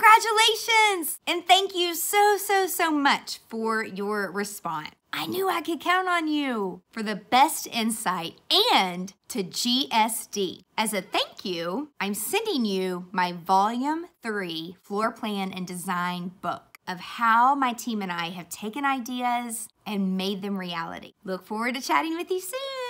Congratulations! And thank you so, so, so much for your response. I knew I could count on you for the best insight and to GSD. As a thank you, I'm sending you my Volume 3 Floor Plan and Design book of how my team and I have taken ideas and made them reality. Look forward to chatting with you soon.